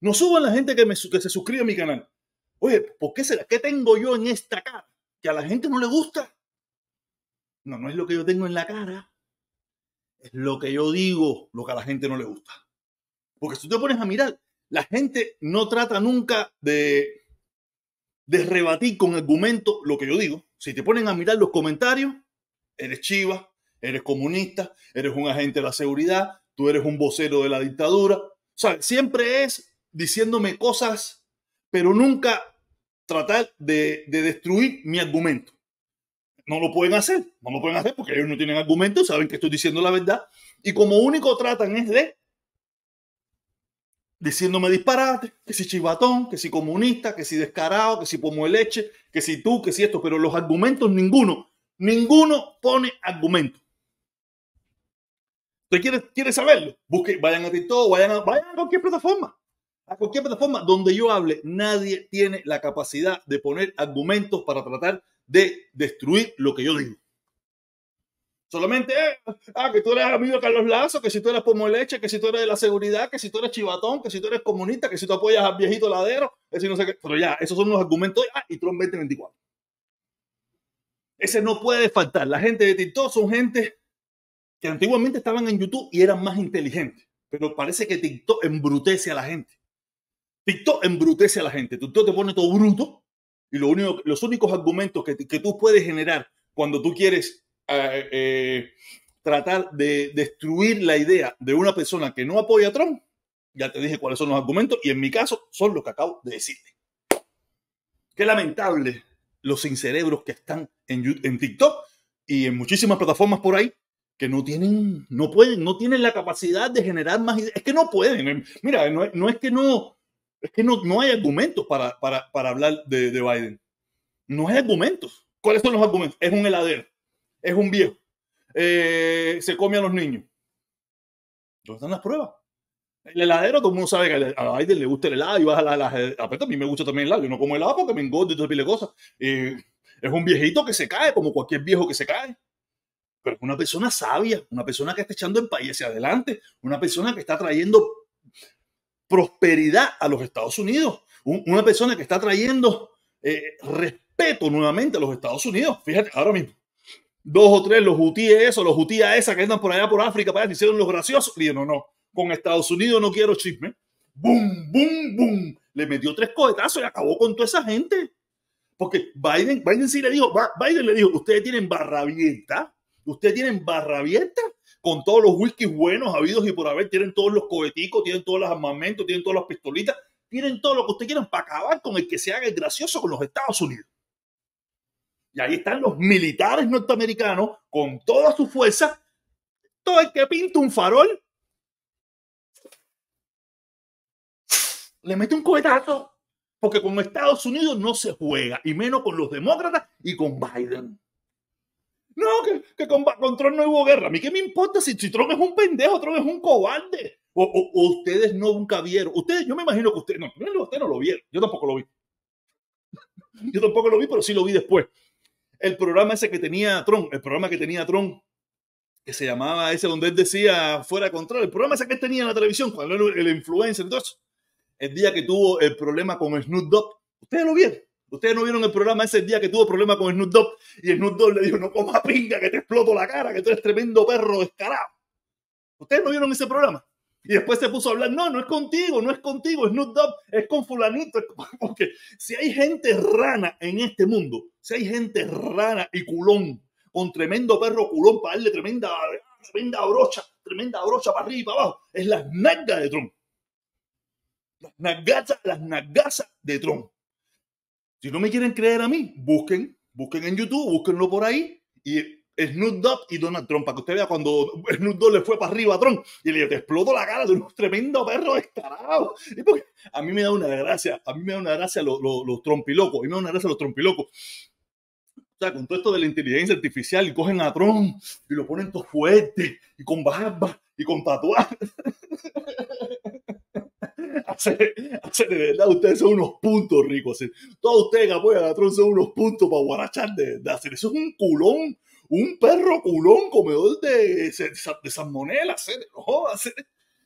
No suban la gente que, se suscribe a mi canal. Oye, ¿por qué será? ¿Qué tengo yo en esta cara? ¿Que a la gente no le gusta? No, no es lo que yo tengo en la cara. Es lo que yo digo, lo que a la gente no le gusta. Porque si tú te pones a mirar, la gente no trata nunca de, de rebatir con argumento lo que yo digo. Si te ponen a mirar los comentarios, eres chiva, eres comunista, eres un agente de la seguridad, tú eres un vocero de la dictadura. O sea, siempre es diciéndome cosas, pero nunca tratar de, destruir mi argumento. No lo pueden hacer, no lo pueden hacer porque ellos no tienen argumento, saben que estoy diciendo la verdad. Y como único tratan es de diciéndome disparate, que si chivatón, que si comunista, que si descarado, que si pomo de leche, que si tú, que si esto, pero los argumentos ninguno, ninguno pone argumento. ¿Usted quiere, quiere saberlo? Busque, vayan a TikTok, vayan a, vayan a cualquier plataforma a cualquier plataforma donde yo hable, nadie tiene la capacidad de poner argumentos para tratar de destruir lo que yo digo. Solamente, ah, que tú eres amigo de Carlos Lazo, que si tú eres pomo leche, que si tú eres de la seguridad, que si tú eres chivatón, que si tú eres comunista, que si tú apoyas al viejito ladero, que si no sé qué. Pero ya, esos son los argumentos ah, y Trump 2024. Ese no puede faltar. La gente de TikTok son gente que antiguamente estaban en YouTube y eran más inteligentes. Pero parece que TikTok embrutece a la gente. TikTok embrutece a la gente. TikTok te pone todo bruto y lo único, los únicos argumentos que, tú puedes generar cuando tú quieres eh, eh, tratar de destruir la idea de una persona que no apoya a Trump, ya te dije cuáles son los argumentos y en mi caso son los que acabo de decirte. Qué lamentable los cerebros que están en, en TikTok y en muchísimas plataformas por ahí que no tienen, no pueden, no tienen la capacidad de generar más ideas. Es que no pueden. Em, mira, no es que no, es que no, no hay argumentos para, para, hablar de, de, Biden. No hay argumentos. ¿Cuáles son los argumentos? Es un heladero, es un viejo, eh, se come a los niños. ¿Dónde están las pruebas? El heladero, todo el mundo sabe que a Biden le gusta el helado y baja a a mí me gusta también el helado, yo no como helado porque me engordo y todo tipo de cosas. Eh, es un viejito que se cae, como cualquier viejo que se cae. Pero es una persona sabia, una persona que está echando el país hacia adelante, una persona que está trayendo prosperidad a los Estados Unidos. una persona que está trayendo eh, respeto nuevamente a los Estados Unidos. Fíjate, ahora mismo. Dos o tres, los hutíes eso, los hutíes esa que andan por allá por África, para allá, hicieron los graciosos. Y yo, no, no, con Estados Unidos no quiero chisme. Boom, boom, boom. Le metió tres cohetazos y acabó con toda esa gente. Porque Biden, Biden sí le dijo, Biden le dijo, ustedes tienen barra abierta, ustedes tienen barra con todos los whiskies buenos habidos y por haber. Tienen todos los coheticos, tienen todos los armamentos, tienen todas las pistolitas, tienen todo lo que ustedes quieran para acabar con el que se haga el gracioso con los Estados Unidos. Y ahí están los militares norteamericanos con toda su fuerza. Todo el que pinta un farol le mete un cohetazo. Porque con Estados Unidos no se juega, y menos con los demócratas y con Biden. No, que, que con, no hubo guerra. A mí qué me importa si, es un pendejo, Tron es un cobarde. O, o, no ustedes nunca vieron. Ustedes, yo me imagino que ustedes no, ustedes no lo vieron. Yo tampoco lo vi. Yo tampoco lo vi, pero sí lo vi después. El programa ese que tenía Tron el programa que tenía Tron que se llamaba ese donde él decía fuera control, el programa ese que él tenía en la televisión, cuando era el influencer, entonces, el día que tuvo el problema con Snoop Dogg, ustedes lo vieron. Ustedes no vieron el programa ese día que tuvo problema con Snoop Dogg y Snoop Dogg le dijo, no coma pinga que te exploto la cara, que tú eres tremendo perro descarado. Ustedes no vieron ese programa. Y después se puso a hablar, no, no es contigo, no es contigo, Snoop Dogg es con fulanito. Porque si hay gente rana en este mundo, si hay gente rana y culón, con tremendo perro culón para darle tremenda, tremenda brocha, tremenda brocha para arriba y para abajo, es las nalgas de Trump. Las nalgas, las nalgas de Trump. Si no me quieren creer a mí, busquen, busquen en YouTube, búsquenlo por ahí y Snoop Dogg y Donald Trump, para que usted vea cuando Snoop Dogg le fue para arriba a Trump y le te explotó la cara de unos tremendos perros y a mí me da una gracia, a mí me da una gracia los, trompilocos, a mí me da una gracia los trompilocos. O sea, con todo esto de la inteligencia artificial y cogen a Trump y lo ponen todo fuerte y con barba y con tatuaje. verdad, ustedes son unos puntos ricos. Eh. Todos ustedes que apoyan a son unos puntos para guarachar de, hacer. Eso es un culón, un perro culón comedor de, de, de salmonela.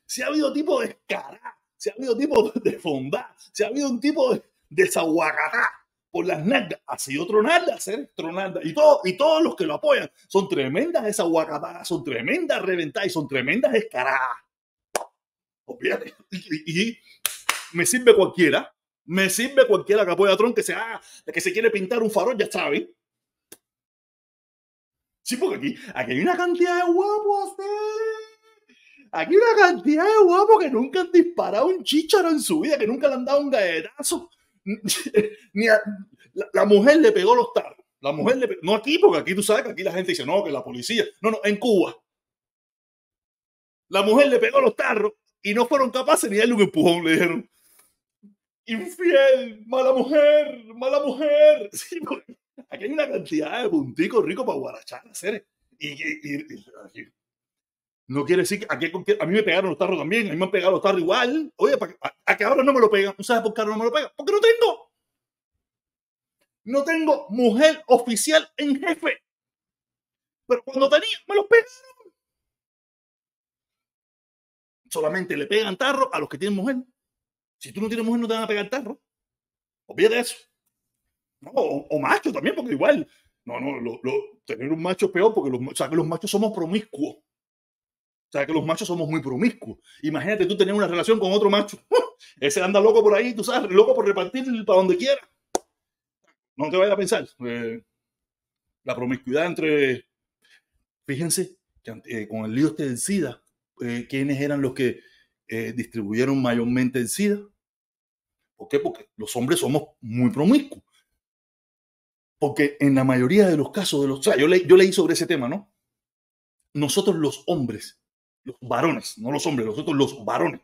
Si ha habido tipo de escarada, se ha habido tipo de fondá, se ha habido un tipo de desaguagará por las nalgas, así otro tronarda hacer tronada Y, todo, y todos los que lo apoyan son tremendas desaguagadas, son tremendas reventadas y son tremendas escaradas. Y, me sirve cualquiera, me sirve cualquiera que apoya a que se, que se quiere pintar un farol, ya sabes. Sí, porque aquí, aquí hay una cantidad de guapos. ¿eh? Aquí hay una cantidad de guapos que nunca han disparado un chicharo en su vida, que nunca le han dado un galletazo. Ni la, mujer le pegó los tarros. La mujer No aquí, porque aquí tú sabes que aquí la gente dice, no, que la policía. No, no, en Cuba. La mujer le pegó los tarros. Y no fueron capaces ni darle un empujón, le dijeron. Infiel, mala mujer, mala mujer. aquí hay una cantidad de punticos ricos para guarachar, hacer. Y, no quiere decir que aquí, a mí me pegaron los tarros también, a mí me han pegado los tarros igual. Oye, a, que ahora no me lo pegan. ¿No sabes por qué ahora no me lo pegan? Porque no tengo. No tengo mujer oficial en jefe. Pero cuando tenía, me los pegaron solamente le pegan tarro a los que tienen mujer. Si tú no tienes mujer, no te van a pegar tarro. Olvídate eso. o, macho también, porque igual. No, no, tener un macho es peor porque los, o que los machos somos promiscuos. O sea, que los machos somos muy promiscuos. Imagínate tú tener una relación con otro macho. Ese anda loco por ahí, tú sabes, loco por repartir para donde quiera. No te vayas a pensar. Eh, la promiscuidad entre. Fíjense que eh, con el lío este del SIDA, eh, quiénes eran los que eh, distribuyeron mayormente el SIDA. ¿Por qué? Porque los hombres somos muy promiscuos. Porque en la mayoría de los casos de los... O sea, yo, le, yo leí sobre ese tema, ¿no? Nosotros los hombres, los varones, no los hombres, nosotros los varones,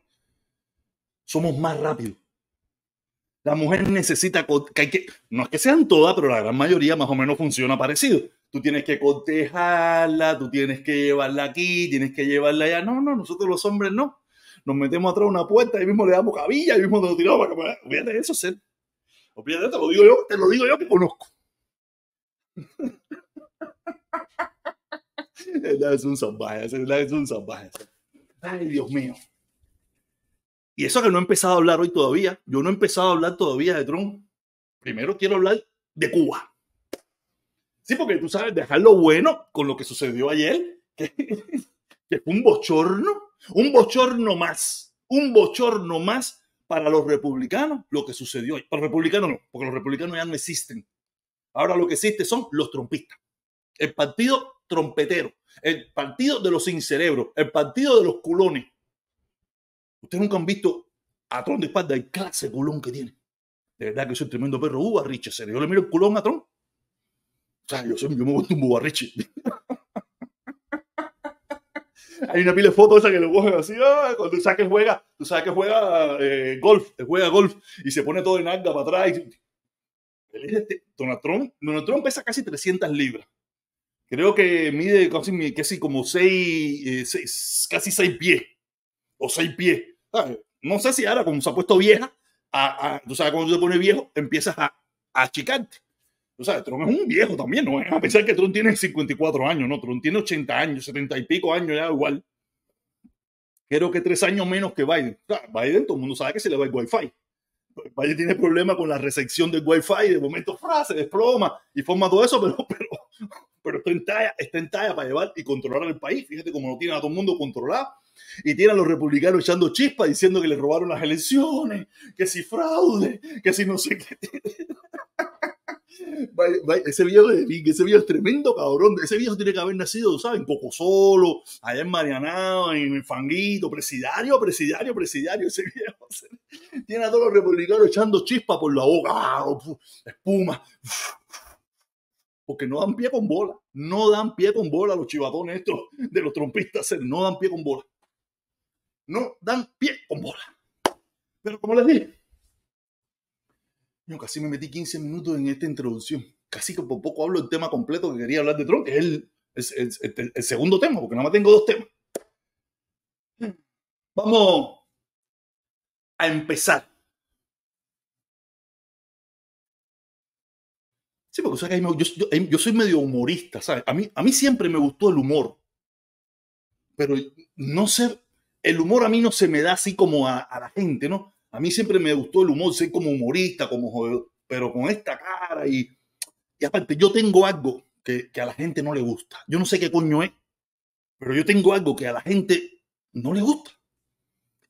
somos más rápidos. La mujer necesita hay que, no es que sean todas, pero la gran mayoría más o menos funciona parecido tú tienes que cotejarla, tú tienes que llevarla aquí, tienes que llevarla allá. No, no, nosotros los hombres no. Nos metemos atrás de una puerta y mismo le damos cabilla y mismo nos tiramos para que Olvídate de eso, ser. Olvídate, te lo digo yo, te lo digo yo que conozco. es un salvaje, es un salvaje. Ay, Dios mío. Y eso que no he empezado a hablar hoy todavía, yo no he empezado a hablar todavía de Trump. Primero quiero hablar de Cuba. Sí, porque tú sabes dejar lo bueno con lo que sucedió ayer, que, fue un bochorno, un bochorno más, un bochorno más para los republicanos lo que sucedió hoy. Para los republicanos no, porque los republicanos ya no existen. Ahora lo que existe son los trompistas. El partido trompetero, el partido de los sin cerebro, el partido de los culones. Ustedes nunca han visto a Tron de espalda el clase culón que tiene. De verdad que es un tremendo perro. Uva, uh, Richard, yo le miro el culón a Tron. O sea, yo, soy, yo me monto un bubarriche. Hay una pila de fotos esa que lo cogen así, ah, cuando tú sabes que juega, tú sabes que juega eh, golf, juega golf y se pone todo en alga para atrás. Y... Este, Donald Trump, Donald Trump pesa casi 300 libras. Creo que mide casi, como 6, eh, casi 6 pies o 6 pies. Ah, no sé si ahora, como se ha puesto vieja, a, a, tú sabes, cuando se pone viejo, empiezas a, a achicarte. O sea, Trump es un viejo también, ¿no? A pesar que Trump tiene 54 años, ¿no? Trump tiene 80 años, 70 y pico años, ya igual. Creo que tres años menos que Biden. Biden, todo el mundo sabe que se le va el Wi-Fi. Biden tiene problemas con la recepción del Wi-Fi, de momento frase, desploma y forma todo eso, pero, pero, está, en talla, para llevar y controlar el país. Fíjate cómo lo tiene a todo el mundo controlado y tienen a los republicanos echando chispas, diciendo que le robaron las elecciones, que si fraude, que si no sé qué. ese viejo de ese viejo es tremendo cabrón. Ese viejo tiene que haber nacido, ¿sabes? En Cocosolo, Solo, allá en Marianao, en Fanguito, presidario, presidario, presidario. Ese viejo tiene a todos los republicanos echando chispa por la boca, espuma. Porque no dan pie con bola. No dan pie con bola los chivatones estos de los trompistas. Eh, no dan pie con bola. No dan pie con bola. Pero como les dije, yo casi me metí 15 minutos en esta introducción. Casi que por poco hablo el tema completo que quería hablar de Trump, que es el, segundo tema, porque nada más tengo dos temas. Vamos a empezar. Sí, porque yo, soy medio humorista, ¿sabes? A mí, a mí siempre me gustó el humor. Pero no ser el humor a mí no se me da así como a la gente, ¿no? A mí siempre me gustó el humor, soy como humorista, como joder. pero con esta cara y, y aparte yo tengo algo que, que, a la gente no le gusta. Yo no sé qué coño es, pero yo tengo algo que a la gente no le gusta.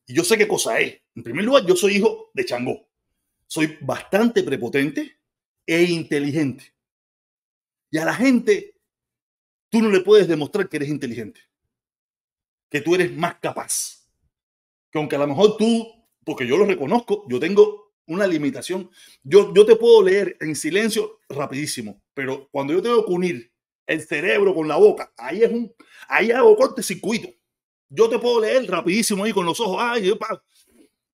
Y yo sé qué cosa es. En primer lugar, yo soy hijo de Changó. Soy bastante prepotente e inteligente. Y a la gente, tú no le puedes demostrar que eres inteligente, que tú eres más capaz, que aunque a lo mejor tú porque yo lo reconozco, yo tengo una limitación. Yo, yo te puedo leer en silencio rapidísimo, pero cuando yo tengo que unir el cerebro con la boca, ahí es un, ahí hago circuito Yo te puedo leer rapidísimo ahí con los ojos, ay,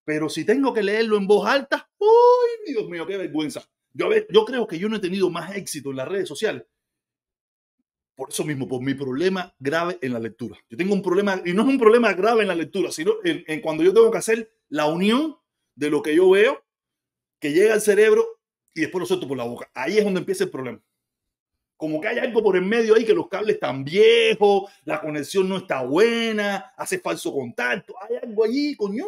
pero si tengo que leerlo en voz alta, uy, Dios mío, qué vergüenza. Yo, yo creo que yo no he tenido más éxito en las redes sociales por eso mismo, por mi problema grave en la lectura. Yo tengo un problema, y no es un problema grave en la lectura, sino en, cuando yo tengo que hacer la unión de lo que yo veo, que llega al cerebro y después lo suelto por la boca. Ahí es donde empieza el problema como que hay algo por en medio ahí que los cables están viejos, la conexión no está buena, hace falso contacto, hay algo allí, coño.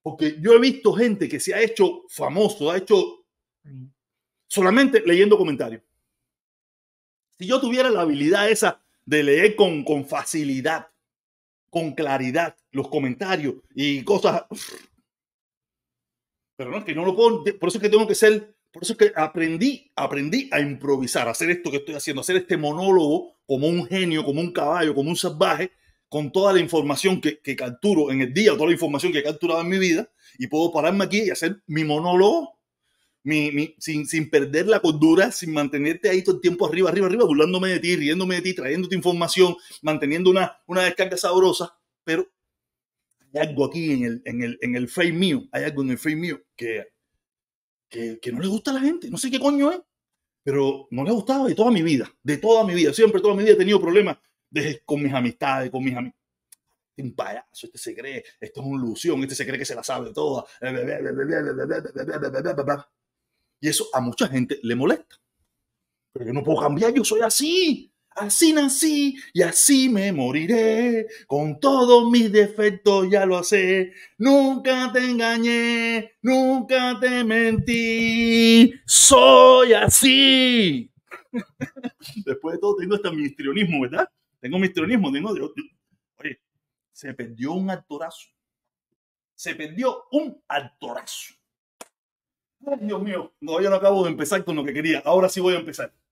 Porque yo he visto gente que se ha hecho famoso, ha hecho solamente leyendo comentarios. Si yo tuviera la habilidad esa de leer con, con facilidad, con claridad los comentarios y cosas... Pero no, es que no lo puedo, por eso es que tengo que ser, por eso es que aprendí, aprendí a improvisar, a hacer esto que estoy haciendo, a hacer este monólogo como un genio, como un caballo, como un salvaje, con toda la información que, que, capturo en el día, toda la información que he capturado en mi vida, y puedo pararme aquí y hacer mi monólogo sin, sin perder la cordura, sin mantenerte ahí todo el tiempo arriba, arriba, arriba, burlándome de ti, riéndome de ti, trayéndote información, manteniendo una, una descarga sabrosa, pero hay algo aquí en el, en, el, en el frame mío, hay algo en el frame mío que, que, que no le gusta a la gente, no sé qué coño es, pero no le ha gustado de toda mi vida, de toda mi vida, siempre, toda mi vida he tenido problemas de, con mis amistades, con mis amigos este un payaso, este se cree, esto es una ilusión, este se cree que se la sabe toda. Y eso a mucha gente le molesta. Pero yo no puedo cambiar, yo soy así. Así nací y así me moriré. Con todos mis defectos ya lo sé. Nunca te engañé, nunca te mentí. Soy así. Después de todo tengo hasta mi ¿verdad? Tengo mi tengo... Oye, se perdió un actorazo. Se perdió un actorazo. Dios mío, no, yo no acabo de empezar con lo que quería. Ahora sí voy a empezar.